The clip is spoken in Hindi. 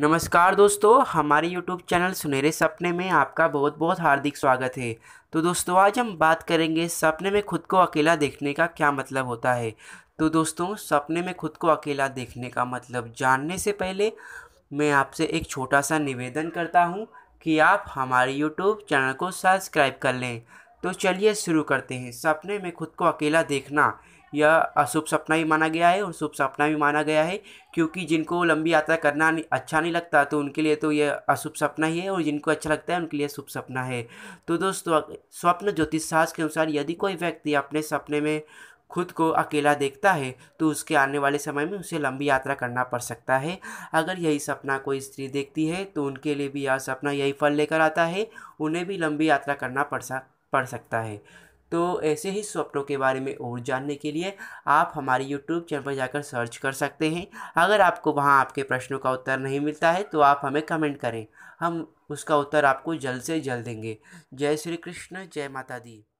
नमस्कार दोस्तों हमारे YouTube चैनल सुनहरे सपने में आपका बहुत बहुत हार्दिक स्वागत है तो दोस्तों आज हम बात करेंगे सपने में खुद को अकेला देखने का क्या मतलब होता है तो दोस्तों सपने में खुद को अकेला देखने का मतलब जानने से पहले मैं आपसे एक छोटा सा निवेदन करता हूँ कि आप हमारे YouTube चैनल को सब्सक्राइब कर लें तो चलिए शुरू करते हैं सपने में खुद को अकेला देखना यह अशुभ सपना भी माना गया है और शुभ सपना भी माना गया है क्योंकि जिनको लंबी यात्रा करना नहीं, अच्छा नहीं लगता तो उनके लिए तो यह अशुभ सपना ही है और जिनको अच्छा लगता है उनके लिए शुभ सपना है तो दोस्तों स्वप्न ज्योतिष शास्त्र के अनुसार यदि कोई व्यक्ति अपने सपने में खुद को अकेला देखता है तो उसके आने वाले समय में उसे लंबी यात्रा करना पड़ सकता है अगर यही सपना कोई स्त्री देखती है तो उनके लिए भी यह सपना यही फल लेकर आता है उन्हें भी लंबी यात्रा करना पड़ सक पढ़ सकता है तो ऐसे ही स्वप्नों के बारे में और जानने के लिए आप हमारे यूट्यूब चैनल पर जाकर सर्च कर सकते हैं अगर आपको वहाँ आपके प्रश्नों का उत्तर नहीं मिलता है तो आप हमें कमेंट करें हम उसका उत्तर आपको जल्द से जल्द देंगे जय श्री कृष्ण जय माता दी